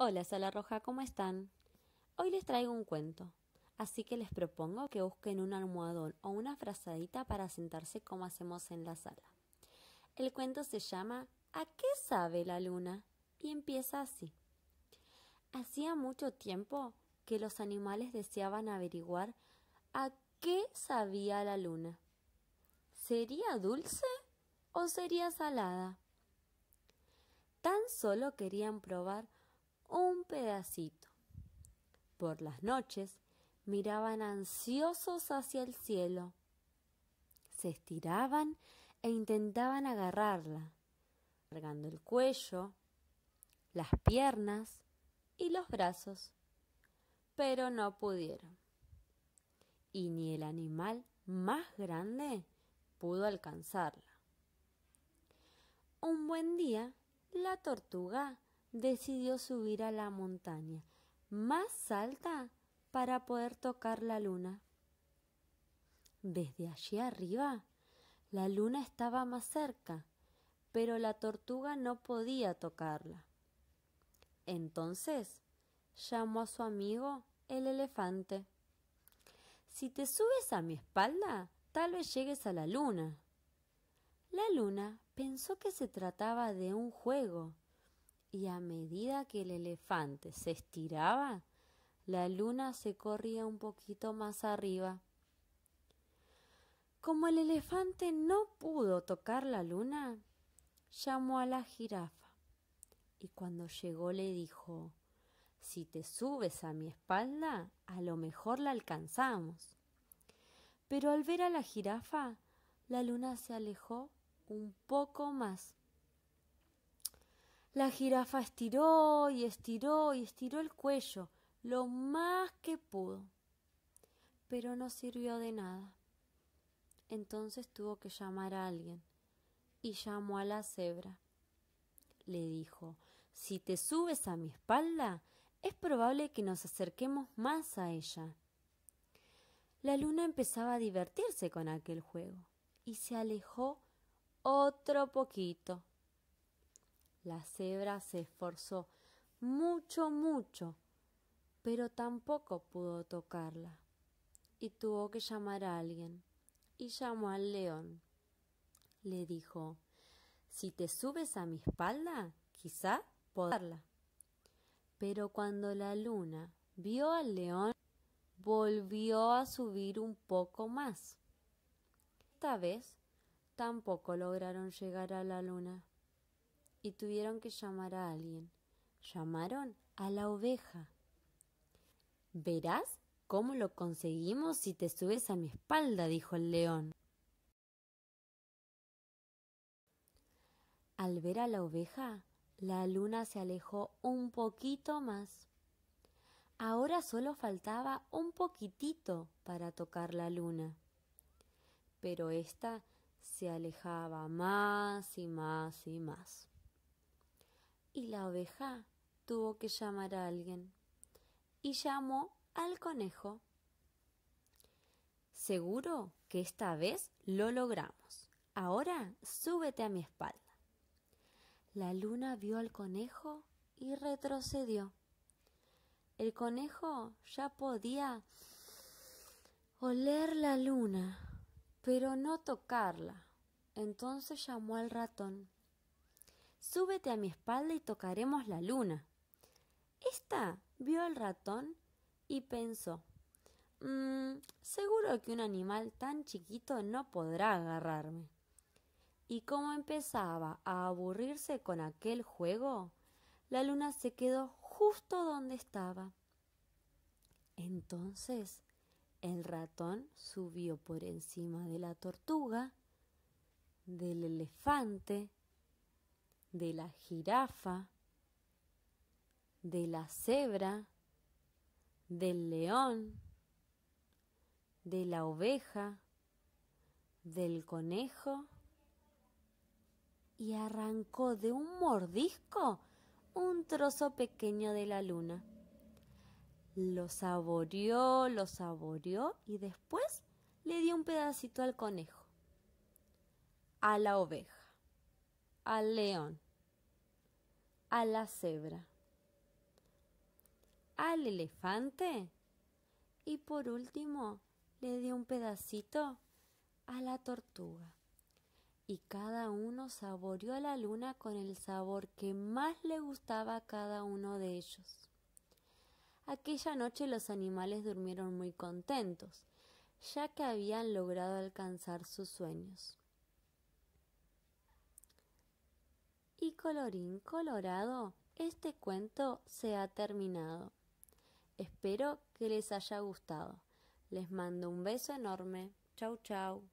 Hola Sala Roja, ¿cómo están? Hoy les traigo un cuento, así que les propongo que busquen un almohadón o una frazadita para sentarse como hacemos en la sala. El cuento se llama ¿A qué sabe la luna? y empieza así. Hacía mucho tiempo que los animales deseaban averiguar a qué sabía la luna. ¿Sería dulce o sería salada? Tan solo querían probar un pedacito. Por las noches miraban ansiosos hacia el cielo. Se estiraban e intentaban agarrarla, cargando el cuello, las piernas y los brazos, pero no pudieron. Y ni el animal más grande pudo alcanzarla. Un buen día, la tortuga decidió subir a la montaña más alta para poder tocar la luna. Desde allí arriba, la luna estaba más cerca, pero la tortuga no podía tocarla. Entonces, llamó a su amigo el elefante. Si te subes a mi espalda, tal vez llegues a la luna. La luna pensó que se trataba de un juego y a medida que el elefante se estiraba, la luna se corría un poquito más arriba. Como el elefante no pudo tocar la luna, llamó a la jirafa y cuando llegó le dijo Si te subes a mi espalda, a lo mejor la alcanzamos. Pero al ver a la jirafa, la luna se alejó un poco más la jirafa estiró y estiró y estiró el cuello lo más que pudo, pero no sirvió de nada. Entonces tuvo que llamar a alguien y llamó a la cebra. Le dijo, si te subes a mi espalda, es probable que nos acerquemos más a ella. La luna empezaba a divertirse con aquel juego y se alejó otro poquito. La cebra se esforzó mucho, mucho, pero tampoco pudo tocarla. Y tuvo que llamar a alguien. Y llamó al león. Le dijo, si te subes a mi espalda, quizá tocarla. Pero cuando la luna vio al león, volvió a subir un poco más. Esta vez tampoco lograron llegar a la luna y tuvieron que llamar a alguien. Llamaron a la oveja. Verás cómo lo conseguimos si te subes a mi espalda, dijo el león. Al ver a la oveja, la luna se alejó un poquito más. Ahora solo faltaba un poquitito para tocar la luna. Pero ésta se alejaba más y más y más y la oveja tuvo que llamar a alguien y llamó al conejo. Seguro que esta vez lo logramos. Ahora súbete a mi espalda. La luna vio al conejo y retrocedió. El conejo ya podía oler la luna, pero no tocarla. Entonces llamó al ratón. Súbete a mi espalda y tocaremos la luna. Esta vio al ratón y pensó, mm, seguro que un animal tan chiquito no podrá agarrarme. Y como empezaba a aburrirse con aquel juego, la luna se quedó justo donde estaba. Entonces el ratón subió por encima de la tortuga, del elefante, de la jirafa, de la cebra, del león, de la oveja, del conejo y arrancó de un mordisco un trozo pequeño de la luna. Lo saboreó, lo saboreó y después le dio un pedacito al conejo, a la oveja al león, a la cebra, al elefante y por último le dio un pedacito a la tortuga. Y cada uno saboreó a la luna con el sabor que más le gustaba a cada uno de ellos. Aquella noche los animales durmieron muy contentos, ya que habían logrado alcanzar sus sueños. Y colorín colorado, este cuento se ha terminado. Espero que les haya gustado. Les mando un beso enorme. Chau, chau.